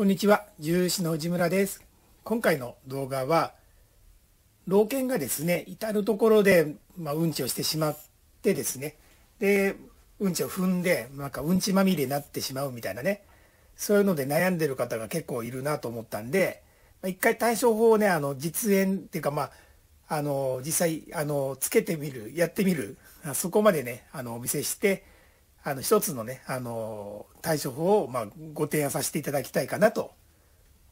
こんにちは獣医師の藤村です今回の動画は老犬がですね至る所で、まあ、うんちをしてしまってですねでうんちを踏んでなんかうんちまみれになってしまうみたいなねそういうので悩んでる方が結構いるなと思ったんで、まあ、一回対処法をねあの実演っていうかまああの実際あのつけてみるやってみるそこまでねあのお見せしてあの一つのね、あの対処法をまあご提案させていただきたいかなと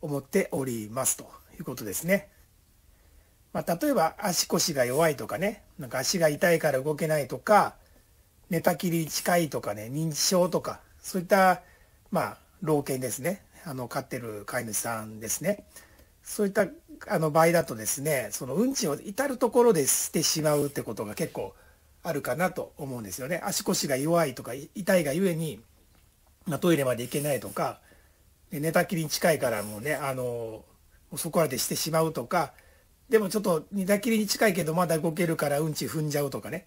思っておりますということですね。まあ、例えば足腰が弱いとかね、なんか足が痛いから動けないとか、寝たきり近いとかね、認知症とか、そういった、まあ、老犬ですね。あの、飼ってる飼い主さんですね。そういった、あの、場合だとですね、その、うんちを至る所ころでしてしまうってことが結構あるかなと思うんですよね足腰が弱いとか痛いがゆえに、まあ、トイレまで行けないとか寝たきりに近いからもうねあのそこまでしてしまうとかでもちょっと寝たきりに近いけどまだ動けるからうんち踏んじゃうとかね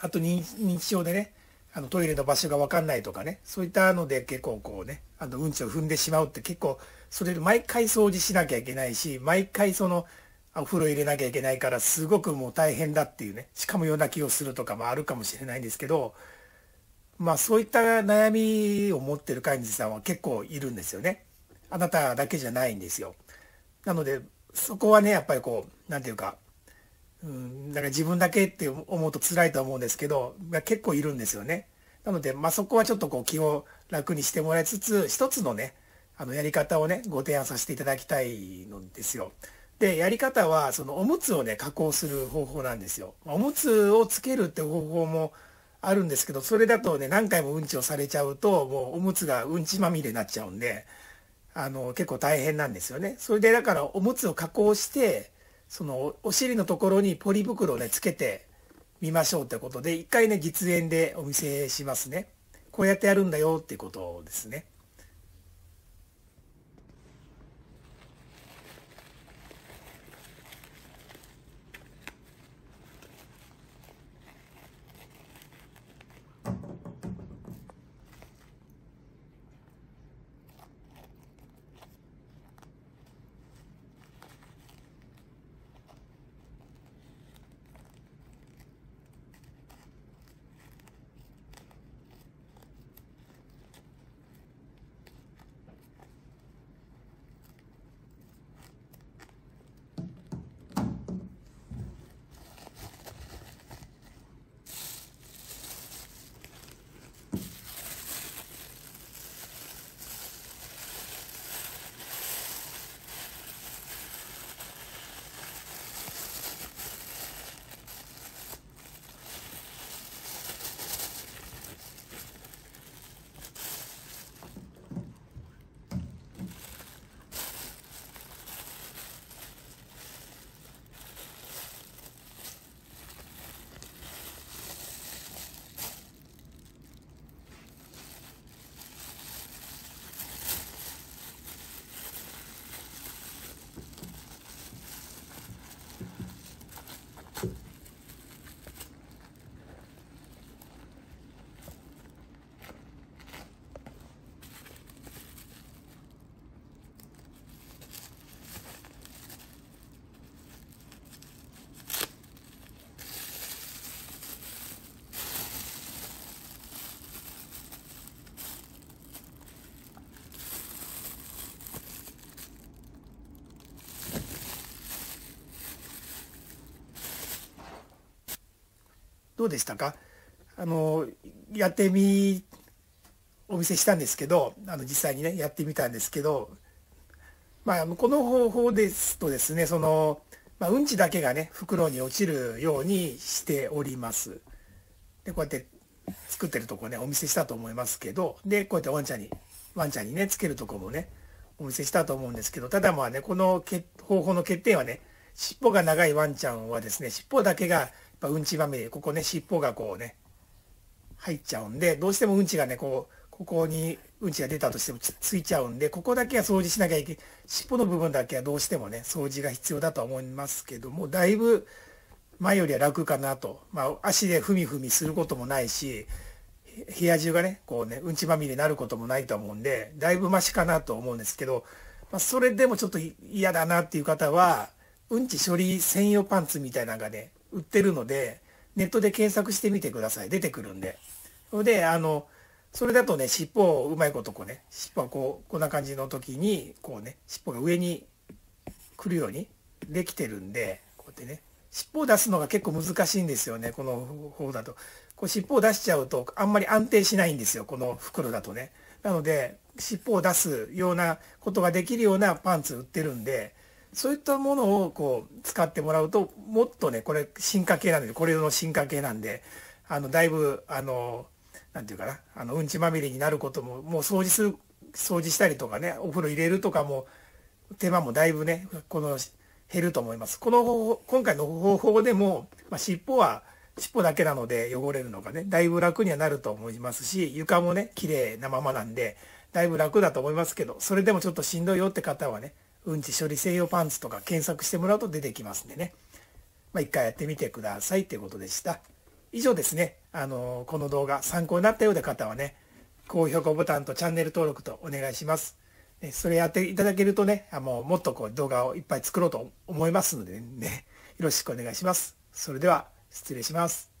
あと認知症でねあのトイレの場所が分かんないとかねそういったので結構こうねあのうんちを踏んでしまうって結構それで毎回掃除しなきゃいけないし毎回そのお風呂入れなきゃいけないからすごくもう大変だっていうねしかも夜泣きをするとかもあるかもしれないんですけどまあそういった悩みを持ってる飼い主さんは結構いるんですよねあなただけじゃないんですよなのでそこはねやっぱりこう何て言うかうんだから自分だけって思うと辛いと思うんですけどま結構いるんですよねなのでまあそこはちょっとこう気を楽にしてもらいつつ一つのねあのやり方をねご提案させていただきたいのですよ。で、やり方は、そのおむつをね、加工する方法なんですよ。おむつをつけるって方法もあるんですけど、それだとね、何回もうんちをされちゃうと、もうおむつがうんちまみれになっちゃうんで、あの、結構大変なんですよね。それで、だからおむつを加工して、そのお尻のところにポリ袋をね、つけてみましょうってことで、一回ね、実演でお見せしますね。こうやってやるんだよっていうことですね。どうでしたかあのやってみお見せしたんですけどあの実際にねやってみたんですけど、まあ、この方法ですとですねその、まあ、うんちだけがね袋に落ちるようにしております。でこうやって作ってるとこねお見せしたと思いますけどでこうやってワンちゃんにワンちゃんにねつけるとこもねお見せしたと思うんですけどただまあねこの方法の欠点はね尻尾が長いワンちゃんはですね、尻尾だけがやっぱうんちまみれ、ここね、尻尾がこうね、入っちゃうんで、どうしてもうんちがね、こう、ここにうんちが出たとしてもついちゃうんで、ここだけは掃除しなきゃいけない。尻尾の部分だけはどうしてもね、掃除が必要だとは思いますけども、だいぶ前よりは楽かなと。まあ、足でふみふみすることもないし、部屋中がね、こうね、うんちまみれになることもないと思うんで、だいぶマシかなと思うんですけど、まあ、それでもちょっと嫌だなっていう方は、うんち処理専用パンツみたいなのがね、売ってるので、ネットで検索してみてください。出てくるんで。それで、あの、それだとね、尻尾をうまいことこうね、尻尾はこう、こんな感じの時に、こうね、尻尾が上に来るようにできてるんで、こうやってね、尻尾を出すのが結構難しいんですよね、この方だと。こう尻尾を出しちゃうと、あんまり安定しないんですよ、この袋だとね。なので、尻尾を出すようなことができるようなパンツ売ってるんで、そういったものをこう使ってもらうともっとねこれ進化系なんでこれの進化系なんであのだいぶあのなんていうかなあのうんちまみれになることももう掃除する掃除したりとかねお風呂入れるとかも手間もだいぶねこの減ると思いますこの方法今回の方法でも、まあ、尻尾は尻尾だけなので汚れるのがねだいぶ楽にはなると思いますし床もね綺麗なままなんでだいぶ楽だと思いますけどそれでもちょっとしんどいよって方はねうんち処理専用パンツとか検索してもらうと出てきますんでね。まあ、一回やってみてくださいっていうことでした。以上ですね。あの、この動画参考になったような方はね、高評価ボタンとチャンネル登録とお願いします。それやっていただけるとね、あもっとこう動画をいっぱい作ろうと思いますのでね、よろしくお願いします。それでは失礼します。